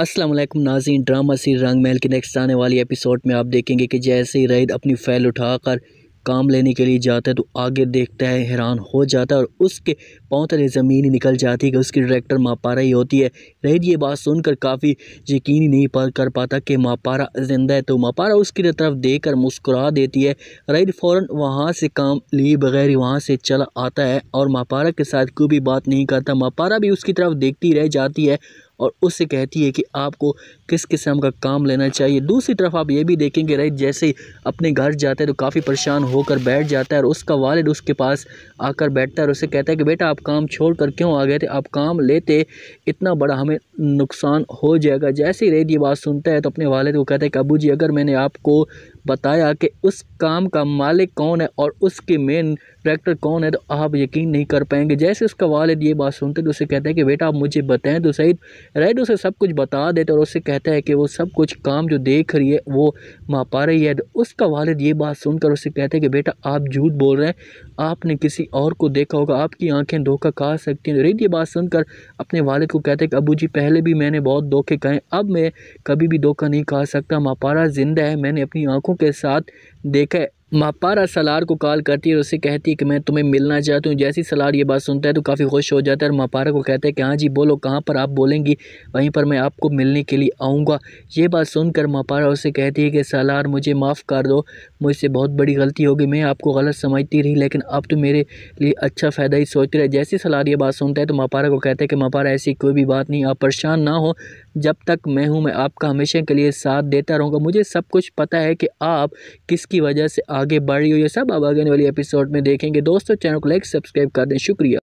असलम नाजीन ड्रामा सी रंग महल के नेक्स्ट आने वाली एपिसोड में आप देखेंगे कि जैसे ही रईद अपनी फैल उठाकर काम लेने के लिए जाता है तो आगे देखता है हैरान हो जाता है और उसके पाँव तले ज़मीन ही निकल जाती है कि उसकी डायरेक्टर मापारा ही होती है रहीद ये बात सुनकर काफ़ी यकीन ही नहीं कर पाता कि मापारा जिंदा है तो मापारा उसकी तरफ देख कर मुस्कुरा देती है रईद फ़ौर वहाँ से काम लिए बगैर वहाँ से चला आता है और मापारा के साथ कोई भी बात नहीं करता मापारा भी उसकी तरफ देखती रह जाती है और उससे कहती है कि आपको किस किस्म का काम लेना चाहिए दूसरी तरफ आप ये भी देखेंगे राइट जैसे ही अपने घर जाते हैं तो काफ़ी परेशान होकर बैठ जाता है और उसका वालद उसके पास आकर बैठता है और उसे कहता है कि बेटा आप काम छोड़ कर क्यों आ गए थे आप काम लेते इतना बड़ा हमें नुकसान हो जाएगा जैसे ही रेत ये बात सुनता है तो अपने वालद को कहता है कि अबू जी अगर मैंने आपको बताया कि उस काम का मालिक कौन है और उसके मेन डायरेक्टर कौन है तो आप यकीन नहीं कर पाएंगे जैसे उसका वालद ये बात सुनते तो उसे कहते हैं कि बेटा आप मुझे बताएं तो सही रेड उसे सब कुछ बता देते और उससे कहता है कि वो सब कुछ काम जो देख रही है वो माँ पा रही है तो उसका वालद ये बात सुनकर उससे कहते हैं कि बेटा आप झूठ बोल रहे हैं आपने किसी और को देखा होगा आपकी आँखें धोखा खा सकती हैं तो रेड ये बात सुनकर अपने वालद को कहते हैं कि अबू जी पहले भी मैंने बहुत धोखे खाए अब मैं कभी भी धोखा नहीं खा सकता मापारा ज़िंदा है मैंने अपनी आँखों के साथ देखा महापारा सलार को कॉल करती है और उसे कहती है कि मैं तुम्हें मिलना चाहती हूँ जैसी सलार ये बात सुनता है तो काफ़ी खुश हो जाता है और महापारा को कहता है कि हाँ जी बोलो कहाँ पर आप बोलेंगी वहीं पर मैं आपको मिलने के लिए आऊँगा ये बात सुनकर महापारा उसे कहती है कि सलार मुझे माफ़ कर दो मुझसे बहुत बड़ी गलती होगी मैं आपको गलत समझती रही लेकिन अब तो मेरे लिए अच्छा फ़ायदा ही सोच रहे जैसी सलार ये बात सुनता है तो महापारा को कहते हैं कि महापारा ऐसी कोई भी बात नहीं आप परेशान ना हो जब तक मैं हूँ मैं आपका हमेशा के लिए साथ देता रहूँगा मुझे सब कुछ पता है कि आप किसकी वजह से आगे बढ़ रही हो ये सब आप आगे वाली एपिसोड में देखेंगे दोस्तों चैनल को लाइक सब्सक्राइब कर दें शुक्रिया